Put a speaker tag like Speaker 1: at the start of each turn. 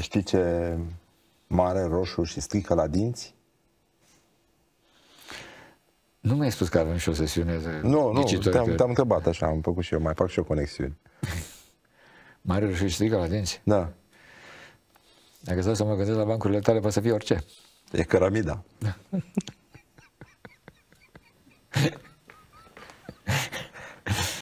Speaker 1: Știi ce mare, roșu și strică la dinți? Nu mi-ai spus că avem și o sesiune de Nu, nu, te-am, te întrebat așa, am făcut și eu, mai fac și o conexiune. mare roșu și strică la dinți? Da. Dacă stau să mă gândesc la bancurile tale, poate să fie orice. E căramida. Da.